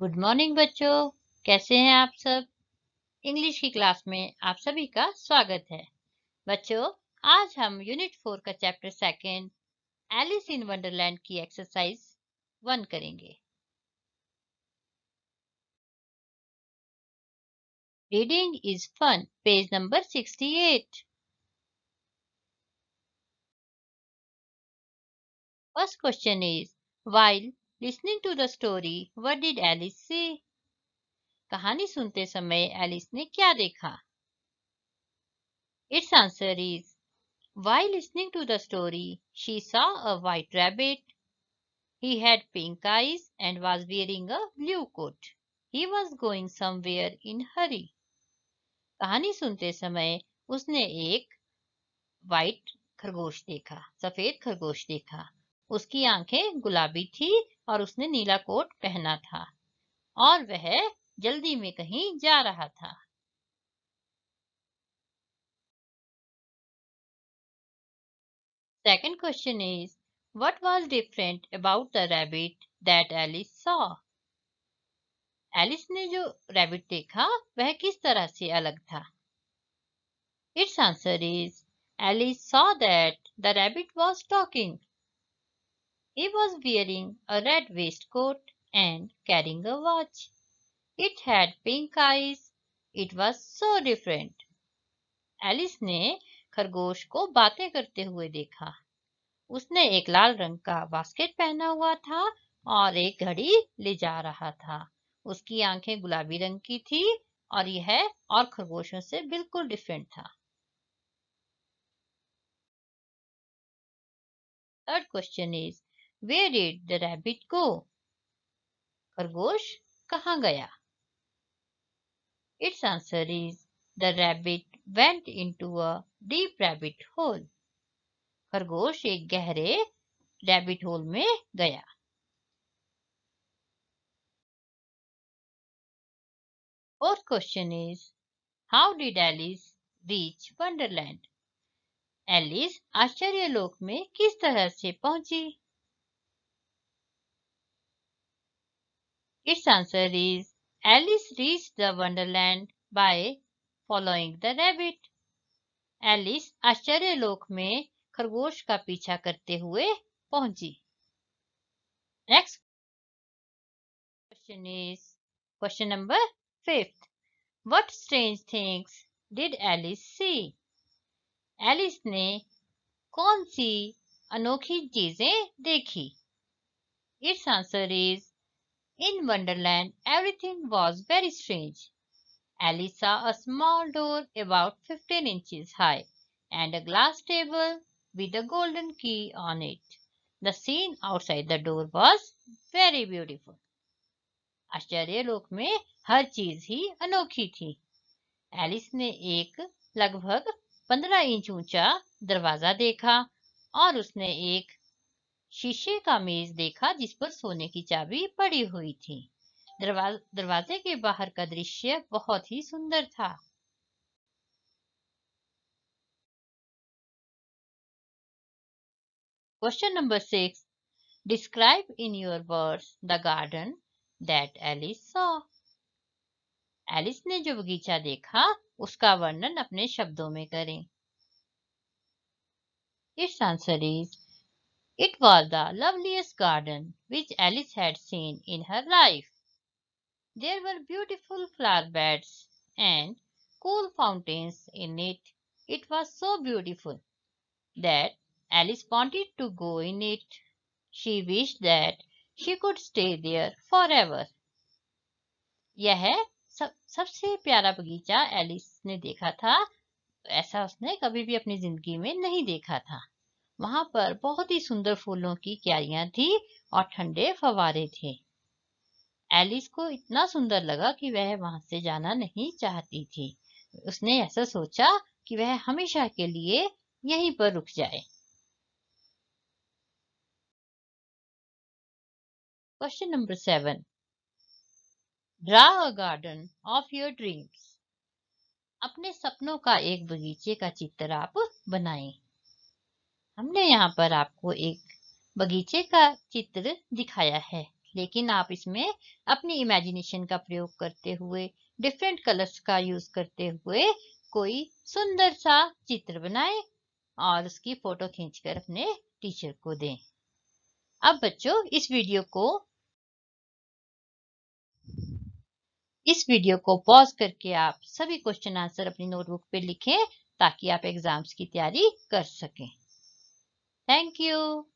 Good morning बच्चों कैसे हैं आप सब इंग्लिश की क्लास में आप सभी का स्वागत है बच्चों आज हम यूनिट फोर का chapter second Alice in Wonderland की एक्सरसाइज वन करेंगे reading is fun page number sixty eight first question is while listening to the story what did Alice से कहानी सुनते समय एलिस ने क्या देखा it's answer is while listening to the story she saw a white rabbit He had pink eyes and was wearing a blue coat. He was going somewhere इन हरी कहानी सुनते समय उसने एक वाइट खरगोश देखा सफेद खरगोश देखा उसकी आंखें गुलाबी थी और उसने नीला कोट पहना था और वह जल्दी में कहीं जा रहा था second question is what was different about the rabbit that Alice saw Alice ने जो रैबिट देखा वह किस तरह से अलग था it's answer is Alice saw that the rabbit was talking He was wearing a red waistcoat and carrying a watch. It had pink eyes. It was so different. Alice ने खरगोश को बातें करते हुए देखा उसने एक लाल रंग का बास्केट पहना हुआ था और एक घड़ी ले जा रहा था उसकी आंखें गुलाबी रंग की थी और यह और खरगोशों से बिल्कुल डिफरेंट था third question is where did the rabbit go खरगोश कहा गया it's answer is the rabbit went into a deep rabbit hole खरगोश एक गहरे रैबिट होल में गया Fourth question is How did Alice reach Wonderland? Alice आश्चर्य लोक में किस तरह से पहुंची Its answer is Alice reached the Wonderland by following the rabbit. Alice आश्चर्य लोक में खरगोश का पीछा करते हुए पहुंची Next question is question number fifth. What strange things did Alice see? Alice ने कौन सी अनोखी चीजें देखी Its answer is In Wonderland, everything was very strange. Alice saw a small door about 15 inches high and a glass table with a golden key on it. The scene outside the door was very beautiful. आश्चर्य लोक में हर चीज ही अनोखी थी Alice ने एक लगभग पंद्रह इंच ऊंचा दरवाजा देखा और उसने एक शीशे का मेज देखा जिस पर सोने की चाबी पड़ी हुई थी दरवाजे के बाहर का दृश्य बहुत ही सुंदर था question number six describe in your words the garden that Alice saw Alice ने जो बगीचा देखा उसका वर्णन अपने शब्दों में करें इस answer is It was the loveliest garden which Alice had seen in her life. There were beautiful flower beds and cool fountains in it. It was so beautiful that Alice wanted to go in it. She wished that she could stay there forever. यह सब सबसे प्यारा बगीचा Alice ने देखा था ऐसा उसने कभी भी अपनी जिंदगी में नहीं देखा था वहां पर बहुत ही सुंदर फूलों की क्यारियां थी और ठंडे फवारे थे एलिस को इतना सुंदर लगा कि वह वहां से जाना नहीं चाहती थी उसने ऐसा सोचा कि वह हमेशा के लिए यहीं पर रुक जाए question number seven draw a garden of your dreams अपने सपनों का एक बगीचे का चित्र आप बनाएं हमने यहाँ पर आपको एक बगीचे का चित्र दिखाया है लेकिन आप इसमें अपनी इमेजिनेशन का प्रयोग करते हुए डिफरेंट कलर्स का यूज करते हुए कोई सुंदर सा चित्र बनाए और उसकी फोटो खींचकर अपने टीचर को दें अब बच्चों इस वीडियो को इस वीडियो को पॉज करके आप सभी क्वेश्चन आंसर अपनी नोटबुक पे लिखें ताकि आप एग्जाम्स की तैयारी कर सकें Thank you.